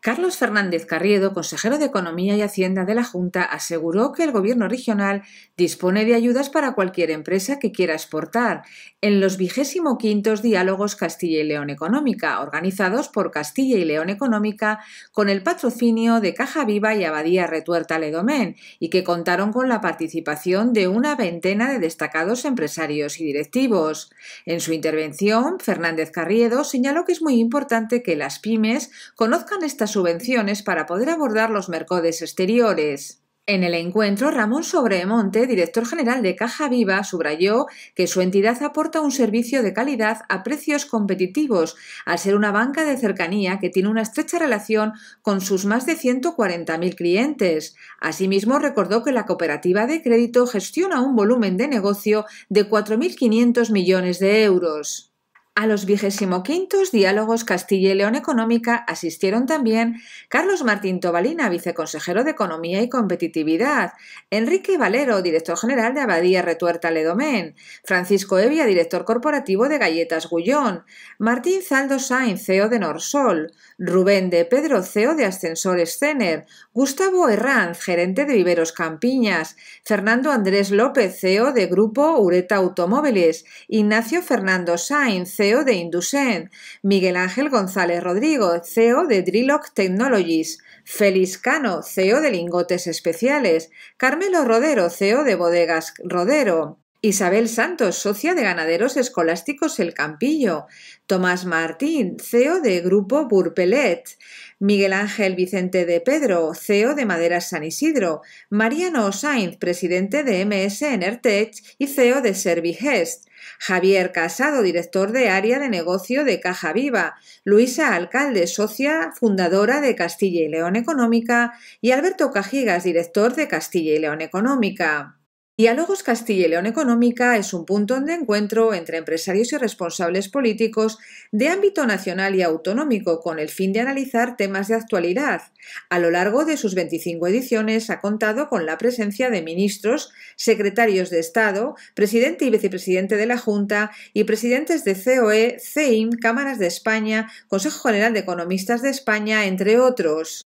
Carlos Fernández Carriedo, consejero de Economía y Hacienda de la Junta, aseguró que el Gobierno regional dispone de ayudas para cualquier empresa que quiera exportar en los vigésimo quintos diálogos Castilla y León Económica, organizados por Castilla y León Económica con el patrocinio de Caja Viva y Abadía Retuerta Ledomén, y que contaron con la participación de una veintena de destacados empresarios y directivos. En su intervención, Fernández Carriedo señaló que es muy importante que las pymes conozcan estas subvenciones para poder abordar los mercados exteriores. En el encuentro, Ramón Sobremonte, director general de Caja Viva, subrayó que su entidad aporta un servicio de calidad a precios competitivos, al ser una banca de cercanía que tiene una estrecha relación con sus más de 140.000 clientes. Asimismo, recordó que la cooperativa de crédito gestiona un volumen de negocio de 4.500 millones de euros. A los vigésimo diálogos Castilla y León Económica asistieron también Carlos Martín Tobalina, viceconsejero de Economía y Competitividad, Enrique Valero, director general de Abadía Retuerta Ledomén, Francisco Evia, director corporativo de Galletas Gullón, Martín Zaldo Sainz, CEO de Norsol, Rubén de Pedro, CEO de Ascensor Scener, Gustavo Herranz, gerente de Viveros Campiñas, Fernando Andrés López, CEO de Grupo Ureta Automóviles, Ignacio Fernando Sainz, CEO CEO de Indusen, Miguel Ángel González Rodrigo, CEO de Drilock Technologies, Félix Cano, CEO de Lingotes Especiales, Carmelo Rodero, CEO de Bodegas Rodero, Isabel Santos, socia de Ganaderos Escolásticos El Campillo, Tomás Martín, CEO de Grupo Burpelet, Miguel Ángel Vicente de Pedro, CEO de Maderas San Isidro, Mariano Sainz, presidente de MS Enertech y CEO de Servigest, Javier Casado, director de área de negocio de Caja Viva, Luisa Alcalde, socia fundadora de Castilla y León Económica y Alberto Cajigas, director de Castilla y León Económica. Diálogos Castilla y León Económica es un punto de encuentro entre empresarios y responsables políticos de ámbito nacional y autonómico con el fin de analizar temas de actualidad. A lo largo de sus 25 ediciones ha contado con la presencia de ministros, secretarios de Estado, presidente y vicepresidente de la Junta y presidentes de COE, CEIM, Cámaras de España, Consejo General de Economistas de España, entre otros.